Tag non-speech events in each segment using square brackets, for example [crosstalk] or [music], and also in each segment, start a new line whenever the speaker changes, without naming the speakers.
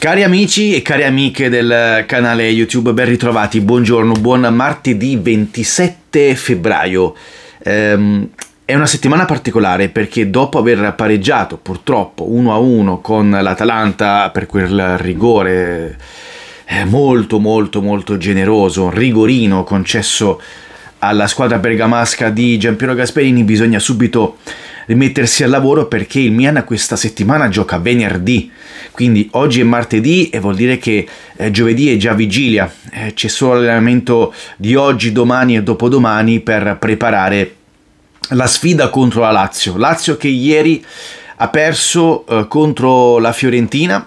Cari amici e cari amiche del canale YouTube, ben ritrovati, buongiorno, buon martedì 27 febbraio. Ehm, è una settimana particolare perché dopo aver pareggiato purtroppo 1-1 con l'Atalanta per quel rigore eh, molto molto molto generoso, rigorino concesso alla squadra bergamasca di Giampiero Gasperini, bisogna subito rimettersi al lavoro perché il Milan questa settimana gioca venerdì quindi oggi è martedì e vuol dire che eh, giovedì è già vigilia, eh, c'è solo l'allenamento di oggi, domani e dopodomani per preparare la sfida contro la Lazio. Lazio che ieri ha perso eh, contro la Fiorentina,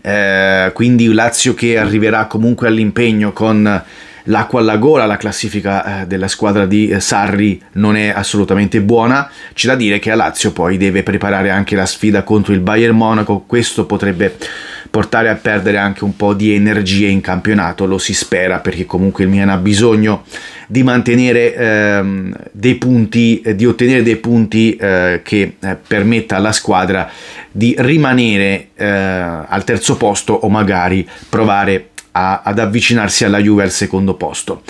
eh, quindi Lazio che arriverà comunque all'impegno con l'acqua alla gola, la classifica eh, della squadra di eh, Sarri non è assolutamente buona, c'è da dire che a Lazio poi deve preparare anche la sfida contro il Bayern Monaco, questo potrebbe portare a perdere anche un po' di energie in campionato, lo si spera perché comunque il Milan ha bisogno di mantenere ehm, dei punti, eh, di ottenere dei punti eh, che eh, permetta alla squadra di rimanere eh, al terzo posto o magari provare a a, ad avvicinarsi alla Juve al secondo posto.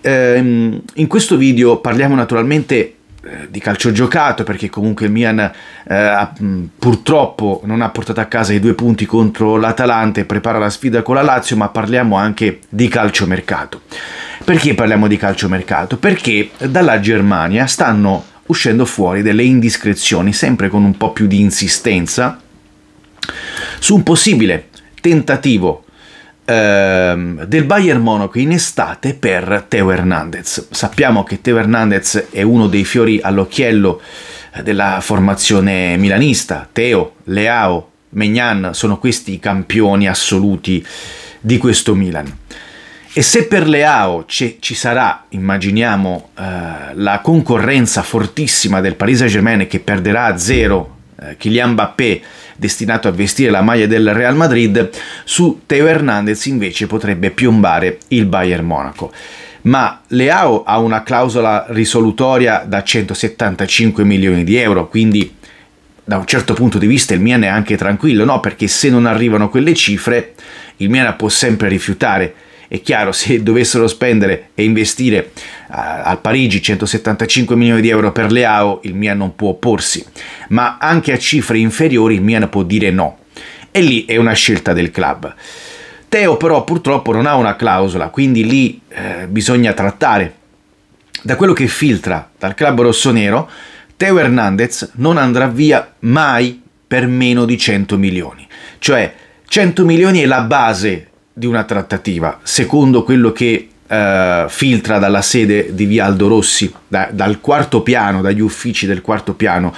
Ehm, in questo video parliamo naturalmente eh, di calcio giocato perché comunque il Milan eh, purtroppo non ha portato a casa i due punti contro l'Atalanta e prepara la sfida con la Lazio ma parliamo anche di calciomercato perché parliamo di calciomercato? perché dalla Germania stanno uscendo fuori delle indiscrezioni sempre con un po' più di insistenza su un possibile tentativo ehm, del Bayern Monaco in estate per Teo Hernandez. Sappiamo che Teo Hernandez è uno dei fiori all'occhiello eh, della formazione milanista. Teo, Leao, Megnan sono questi i campioni assoluti di questo Milan. E se per Leao ci sarà, immaginiamo, eh, la concorrenza fortissima del Paris Saint-Germain che perderà a zero eh, Kylian Mbappé destinato a vestire la maglia del Real Madrid, su Teo Hernandez invece potrebbe piombare il Bayern Monaco ma Leao ha una clausola risolutoria da 175 milioni di euro, quindi da un certo punto di vista il Milan è anche tranquillo, no? Perché se non arrivano quelle cifre, il Milan può sempre rifiutare è chiaro, se [laughs] dovessero spendere e investire eh, al Parigi 175 milioni di euro per Leao, il Milan non può opporsi, ma anche a cifre inferiori il Milan può dire no. E lì è una scelta del club. Teo però purtroppo non ha una clausola, quindi lì eh, bisogna trattare. Da quello che filtra dal club rossonero, Teo Hernandez non andrà via mai per meno di 100 milioni. Cioè 100 milioni è la base di una trattativa, secondo quello che Uh, filtra dalla sede di via Aldo Rossi, da, dal quarto piano, dagli uffici del quarto piano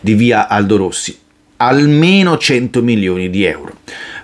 di via Aldo Rossi, almeno 100 milioni di euro.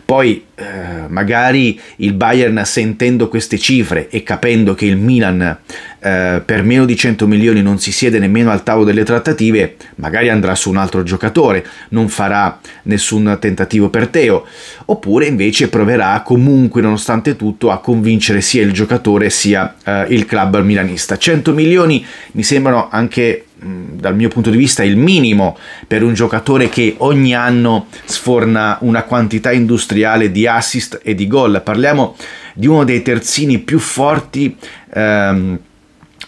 Poi eh, magari il Bayern sentendo queste cifre e capendo che il Milan eh, per meno di 100 milioni non si siede nemmeno al tavolo delle trattative, magari andrà su un altro giocatore, non farà nessun tentativo per Teo, oppure invece proverà comunque nonostante tutto a convincere sia il giocatore sia eh, il club milanista. 100 milioni mi sembrano anche dal mio punto di vista il minimo per un giocatore che ogni anno sforna una quantità industriale di assist e di gol. Parliamo di uno dei terzini più forti ehm,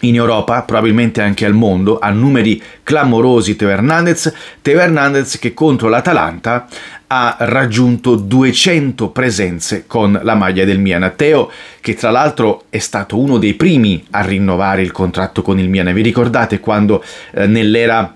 in Europa, probabilmente anche al mondo, a numeri clamorosi Teo Hernandez, Teo Hernandez che contro l'Atalanta ha raggiunto 200 presenze con la maglia del Mianateo, che tra l'altro è stato uno dei primi a rinnovare il contratto con il Miana. Vi ricordate quando eh, nell'era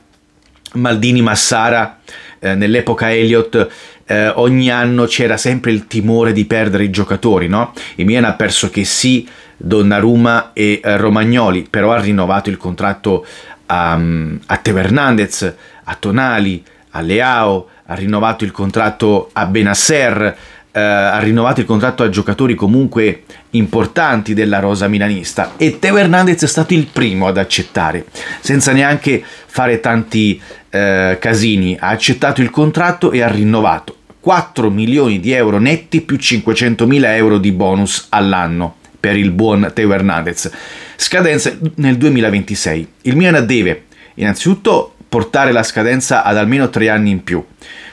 Maldini-Massara, eh, nell'epoca Elliott, eh, ogni anno c'era sempre il timore di perdere i giocatori, no? Il Milan ha perso che sì, Donnarumma e eh, Romagnoli, però ha rinnovato il contratto a, mm, a Teo Hernandez, a Tonali, a Leao, ha rinnovato il contratto a Benasser, eh, ha rinnovato il contratto a giocatori comunque importanti della rosa milanista e Teo Hernandez è stato il primo ad accettare, senza neanche fare tanti eh, casini, ha accettato il contratto e ha rinnovato 4 milioni di euro netti più 500 mila euro di bonus all'anno per il buon Teo Hernandez. Scadenza nel 2026. Il Milan deve innanzitutto portare la scadenza ad almeno tre anni in più,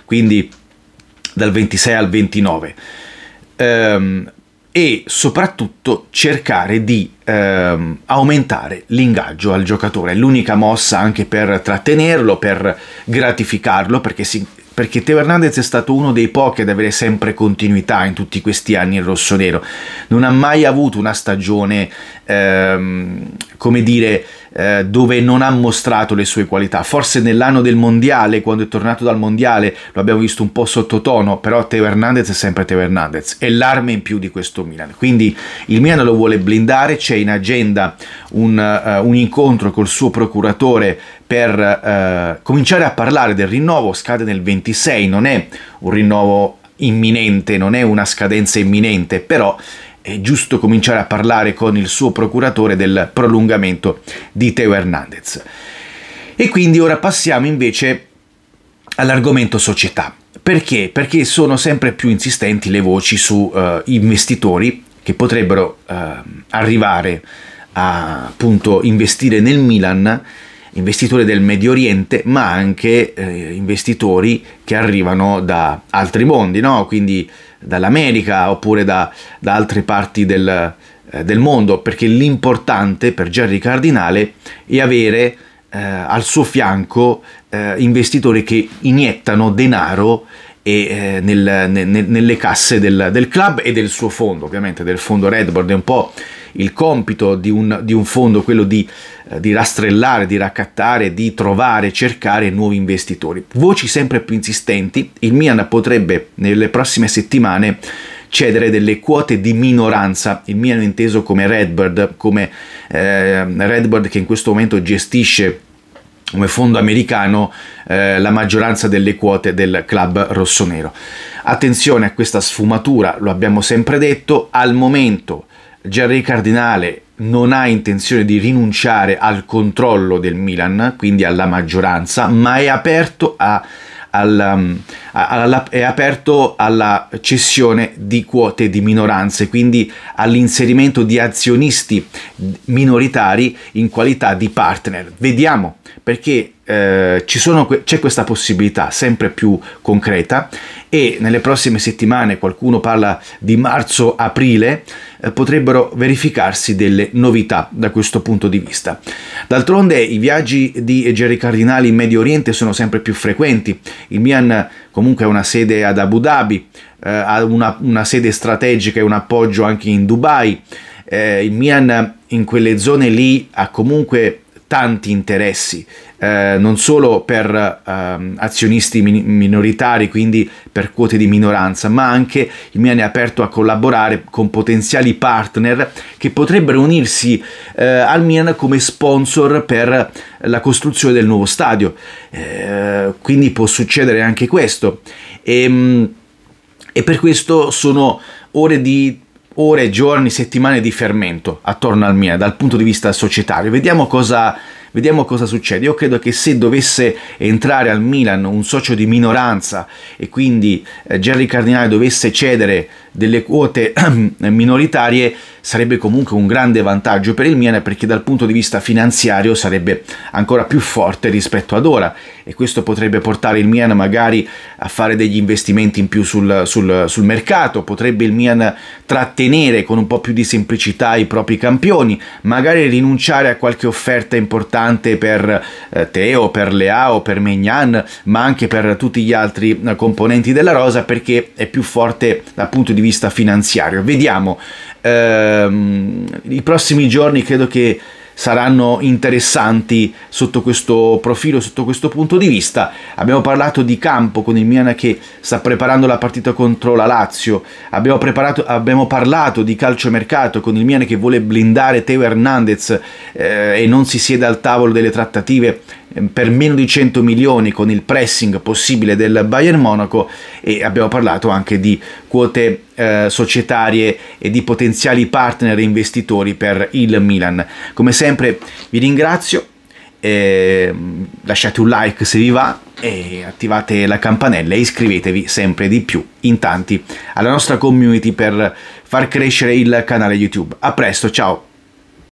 quindi dal 26 al 29. Ehm, e soprattutto cercare di ehm, aumentare l'ingaggio al giocatore. È l'unica mossa anche per trattenerlo, per gratificarlo, perché, si, perché Teo Hernandez è stato uno dei pochi ad avere sempre continuità in tutti questi anni in rossonero. Non ha mai avuto una stagione, ehm, come dire, eh, dove non ha mostrato le sue qualità. Forse nell'anno del mondiale, quando è tornato dal mondiale, lo abbiamo visto un po' sottotono, però Teo Hernandez è sempre Teo Hernandez, è l'arma in più di questo Milan. Quindi il Milan lo vuole blindare, c'è in agenda un, uh, un incontro col suo procuratore per uh, cominciare a parlare del rinnovo, scade nel 26, non è un rinnovo imminente, non è una scadenza imminente, però è giusto cominciare a parlare con il suo procuratore del prolungamento di Teo Hernandez. E quindi ora passiamo invece all'argomento società. Perché? Perché sono sempre più insistenti le voci su uh, investitori che potrebbero uh, arrivare a appunto investire nel Milan investitori del Medio Oriente, ma anche eh, investitori che arrivano da altri mondi, no? quindi dall'America oppure da, da altre parti del, eh, del, mondo, perché l'importante per Jerry Cardinale è avere eh, al suo fianco eh, investitori che iniettano denaro e, eh, nel, nel, nelle casse del, del, club e del suo fondo, ovviamente del fondo Redbird, è un po' il compito di un, di un fondo, quello di, eh, di, rastrellare, di raccattare, di trovare, cercare nuovi investitori. Voci sempre più insistenti, il Mian potrebbe nelle prossime settimane cedere delle quote di minoranza, il Mian inteso come Redbird, come eh, Redbird che in questo momento gestisce come fondo americano eh, la maggioranza delle quote del club rossonero. Attenzione a questa sfumatura, lo abbiamo sempre detto, al momento Gerry Cardinale non ha intenzione di rinunciare al controllo del Milan, quindi alla maggioranza, ma è aperto, a, alla, um, alla, è aperto alla cessione di quote di minoranze, quindi all'inserimento di azionisti minoritari in qualità di partner. Vediamo, perché eh, que- c'è questa possibilità sempre più concreta e nelle prossime settimane, qualcuno parla di marzo-aprile, eh, potrebbero verificarsi delle novità da questo punto di vista. D'altronde i viaggi di Jerry Cardinali in Medio Oriente sono sempre più frequenti, il Mian comunque ha una sede ad Abu Dhabi, eh, ha una, una sede strategica e un appoggio anche in Dubai, eh, il Mian in quelle zone lì ha comunque tanti interessi, eh, non solo per eh, azionisti min- minoritari, quindi per quote di minoranza, ma anche il Milan è aperto a collaborare con potenziali partner che potrebbero unirsi eh, al Milan come sponsor per la costruzione del nuovo stadio. Eh, quindi può succedere anche questo. E, ehm, e per questo sono ore di ore, giorni, settimane di fermento attorno al Milan dal punto di vista societario. Vediamo cosa Vediamo cosa succede. Io credo che se dovesse entrare al Milan un socio di minoranza e quindi eh, Gerry Cardinale dovesse cedere delle quote [clears throat] minoritarie, sarebbe comunque un grande vantaggio per il Milan perché dal punto di vista finanziario sarebbe ancora più forte rispetto ad ora e questo potrebbe portare il Milan magari a fare degli investimenti in più sul, sul, sul mercato, potrebbe il Milan trattenere con un po' più di semplicità i propri campioni, magari rinunciare a qualche offerta importante importante per eh, Teo, per Leao, per Mignan, ma anche per tutti gli altri eh, componenti della rosa perché è più forte dal punto di vista finanziario. Vediamo. Ehm, I prossimi giorni credo che saranno interessanti sotto questo profilo, sotto questo punto di vista. Abbiamo parlato di campo con il Milan che sta preparando la partita contro la Lazio, abbiamo, abbiamo parlato di calciomercato con il Milan che vuole blindare Teo Hernandez eh, e non si siede al tavolo delle trattative per meno di 100 milioni con il pressing possibile del Bayern Monaco e abbiamo parlato anche di quote eh, societarie e di potenziali partner e investitori per il Milan. Come sempre vi ringrazio, eh, lasciate un like se vi va e attivate la campanella e iscrivetevi sempre di più in tanti alla nostra community per far crescere il canale YouTube. A presto, ciao!